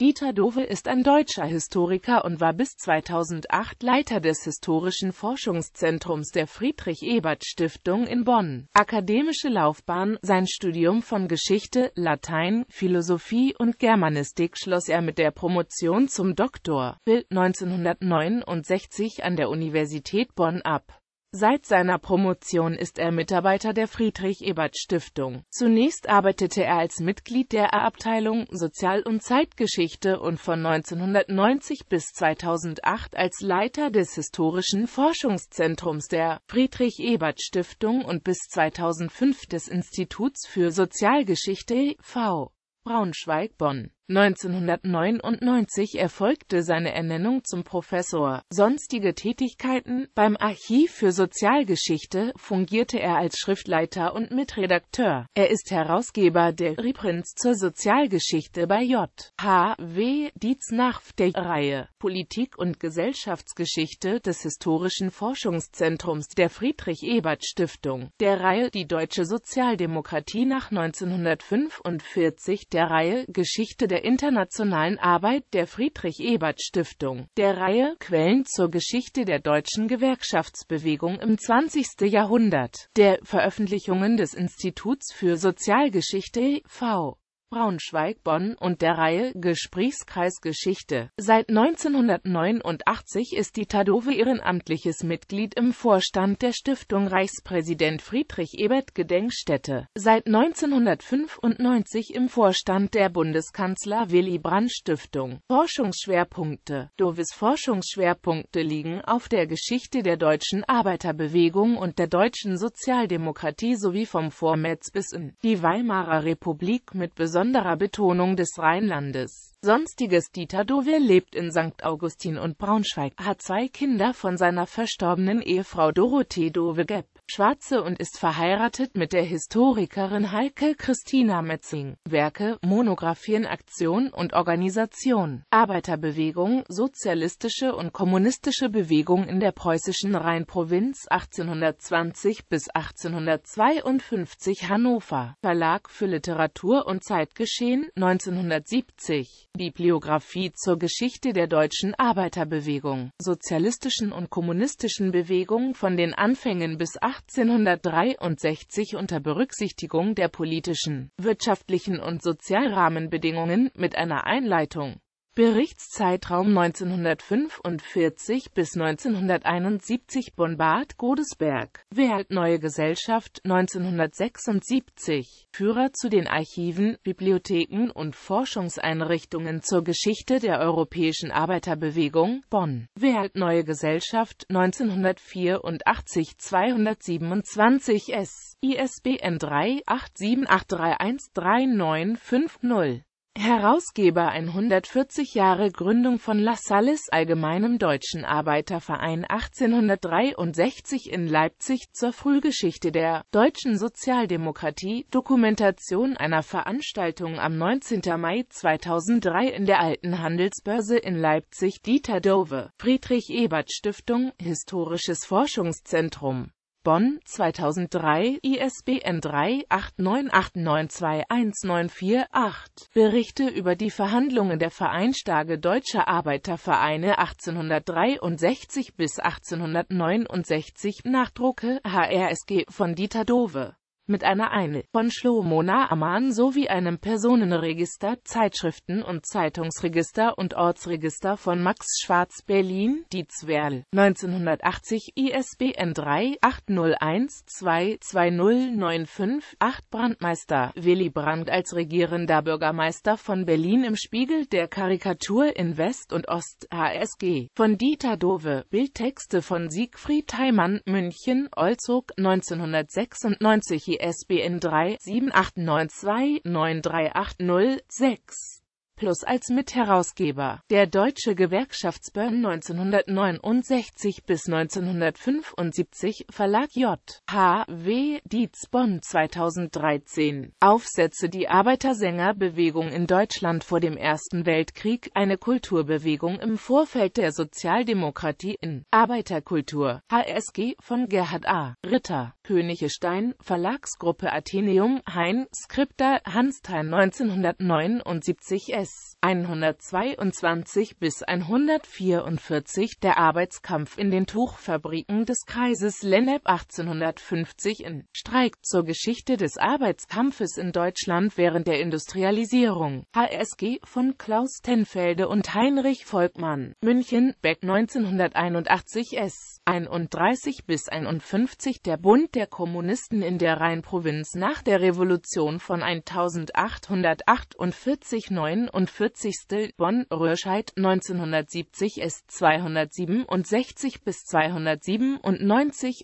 Dieter Dove ist ein deutscher Historiker und war bis 2008 Leiter des Historischen Forschungszentrums der Friedrich-Ebert-Stiftung in Bonn. Akademische Laufbahn Sein Studium von Geschichte, Latein, Philosophie und Germanistik schloss er mit der Promotion zum Doktor Bild 1969 an der Universität Bonn ab Seit seiner Promotion ist er Mitarbeiter der Friedrich-Ebert-Stiftung. Zunächst arbeitete er als Mitglied der Abteilung Sozial- und Zeitgeschichte und von 1990 bis 2008 als Leiter des Historischen Forschungszentrums der Friedrich-Ebert-Stiftung und bis 2005 des Instituts für Sozialgeschichte e.V. Braunschweig-Bonn 1999 erfolgte seine Ernennung zum Professor. Sonstige Tätigkeiten Beim Archiv für Sozialgeschichte fungierte er als Schriftleiter und Mitredakteur. Er ist Herausgeber der Reprints zur Sozialgeschichte bei J. H. W. Dietz-Naff der Reihe Politik und Gesellschaftsgeschichte des Historischen Forschungszentrums der Friedrich-Ebert-Stiftung, der Reihe Die deutsche Sozialdemokratie nach 1945, der Reihe Geschichte der der internationalen Arbeit der Friedrich-Ebert-Stiftung, der Reihe Quellen zur Geschichte der deutschen Gewerkschaftsbewegung im 20. Jahrhundert, der Veröffentlichungen des Instituts für Sozialgeschichte e.V. Braunschweig, Bonn und der Reihe Gesprächskreis Geschichte. Seit 1989 ist die Tadove ehrenamtliches Mitglied im Vorstand der Stiftung Reichspräsident Friedrich Ebert Gedenkstätte, seit 1995 im Vorstand der Bundeskanzler Willy Brandt Stiftung. Forschungsschwerpunkte Doves Forschungsschwerpunkte liegen auf der Geschichte der deutschen Arbeiterbewegung und der deutschen Sozialdemokratie sowie vom Vormetz bis in die Weimarer Republik mit besonderen besonderer Betonung des Rheinlandes. Sonstiges Dieter Dove lebt in St. Augustin und Braunschweig, hat zwei Kinder von seiner verstorbenen Ehefrau Dorothee Dove Gepp. Schwarze und ist verheiratet mit der Historikerin Heike Christina Metzing. Werke, Monographien, Aktion und Organisation. Arbeiterbewegung, sozialistische und kommunistische Bewegung in der preußischen Rheinprovinz 1820 bis 1852 Hannover. Verlag für Literatur und Zeitgeschehen 1970. Bibliografie zur Geschichte der deutschen Arbeiterbewegung, sozialistischen und kommunistischen Bewegung von den Anfängen bis 18 1863 unter Berücksichtigung der politischen, wirtschaftlichen und Sozialrahmenbedingungen mit einer Einleitung Berichtszeitraum 1945 bis 1971 Bombard Godesberg, Wert Neue Gesellschaft 1976, Führer zu den Archiven, Bibliotheken und Forschungseinrichtungen zur Geschichte der europäischen Arbeiterbewegung, Bonn, Wert Neue Gesellschaft 1984 227 S, ISBN 3 878313950 Herausgeber 140 Jahre Gründung von La Salles Allgemeinem Deutschen Arbeiterverein 1863 in Leipzig zur Frühgeschichte der deutschen Sozialdemokratie Dokumentation einer Veranstaltung am 19. Mai 2003 in der Alten Handelsbörse in Leipzig Dieter Dove, Friedrich-Ebert-Stiftung, Historisches Forschungszentrum Bonn 2003 ISBN 3 89892194 Berichte über die Verhandlungen der Vereinstage Deutscher Arbeitervereine 1863 bis 1869 Nachdrucke HRSG von Dieter Dove mit einer Eimel von Shlomo Naaman sowie einem Personenregister, Zeitschriften- und Zeitungsregister und Ortsregister von Max Schwarz Berlin, die Zwerl, 1980 ISBN 3 8012 20958 Brandmeister Willy Brandt als regierender Bürgermeister von Berlin im Spiegel der Karikatur in West und Ost HSG von Dieter Dove, Bildtexte von Siegfried Heimann, München, Olzog, 1996 1996 ISBN 3 7892 93806. Plus als Mitherausgeber. Der Deutsche Gewerkschaftsbund 1969 bis 1975, Verlag J. H. W. Dietz Bonn 2013. Aufsätze Die Arbeitersängerbewegung in Deutschland vor dem Ersten Weltkrieg, eine Kulturbewegung im Vorfeld der Sozialdemokratie in Arbeiterkultur. HSG von Gerhard A. Ritter. Könige Stein, Verlagsgruppe Athenium Hein, Skripta, Hanstein 1979 S. S. 122 bis 144 der Arbeitskampf in den Tuchfabriken des Kreises Lennep 1850 in Streik zur Geschichte des Arbeitskampfes in Deutschland während der Industrialisierung. HSG von Klaus Tenfelde und Heinrich Volkmann. München, Beck 1981 S. 31 bis 51 der Bund der Kommunisten in der Rheinprovinz nach der Revolution von 1848 9 47. Bonn, Röhrscheid 1970 S 267 bis 297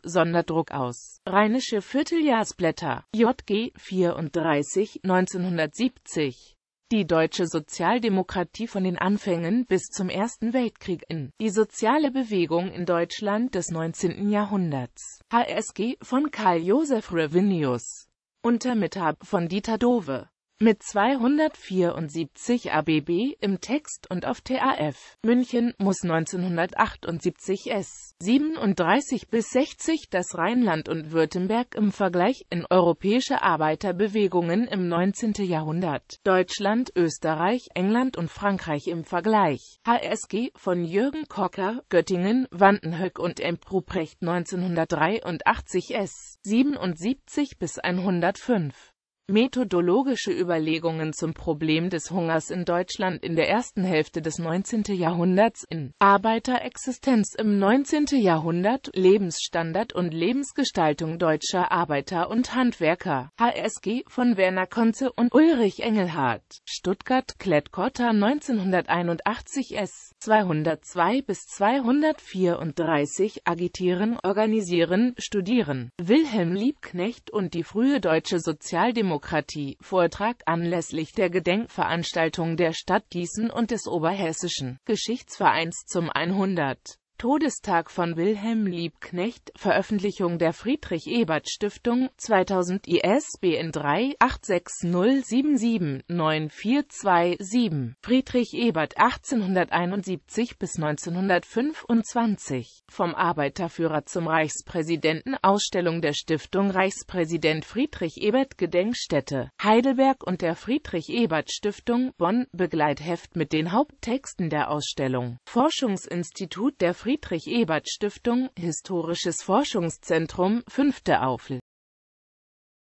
Sonderdruck aus. Rheinische Vierteljahrsblätter. JG 34 1970 die deutsche Sozialdemokratie von den Anfängen bis zum Ersten Weltkrieg in die soziale Bewegung in Deutschland des 19. Jahrhunderts. HSG von Karl Josef Revinius unter von Dieter Dove mit 274 ABB im Text und auf TAF. München muss 1978 S. 37 bis 60 das Rheinland und Württemberg im Vergleich in europäische Arbeiterbewegungen im 19. Jahrhundert. Deutschland, Österreich, England und Frankreich im Vergleich. HSG von Jürgen Kocker, Göttingen, Wandenhöck und M. Ruprecht 1983 S. 77 bis 105. Methodologische Überlegungen zum Problem des Hungers in Deutschland in der ersten Hälfte des 19. Jahrhunderts in Arbeiterexistenz im 19. Jahrhundert, Lebensstandard und Lebensgestaltung deutscher Arbeiter und Handwerker, HSG von Werner Konze und Ulrich Engelhardt, Stuttgart, klett 1981 S. 202 bis 234 agitieren, organisieren, studieren. Wilhelm Liebknecht und die frühe deutsche Sozialdemokratie Demokratie Vortrag anlässlich der Gedenkveranstaltung der Stadt Gießen und des Oberhessischen Geschichtsvereins zum 100. Todestag von Wilhelm Liebknecht, Veröffentlichung der Friedrich-Ebert-Stiftung, 2000 ISBN 3-86077-9427. Friedrich Ebert 1871 bis 1925 Vom Arbeiterführer zum Reichspräsidenten Ausstellung der Stiftung Reichspräsident Friedrich Ebert Gedenkstätte, Heidelberg und der Friedrich-Ebert-Stiftung, Bonn Begleitheft mit den Haupttexten der Ausstellung Forschungsinstitut der Friedrich Friedrich-Ebert-Stiftung Historisches Forschungszentrum 5. Aufl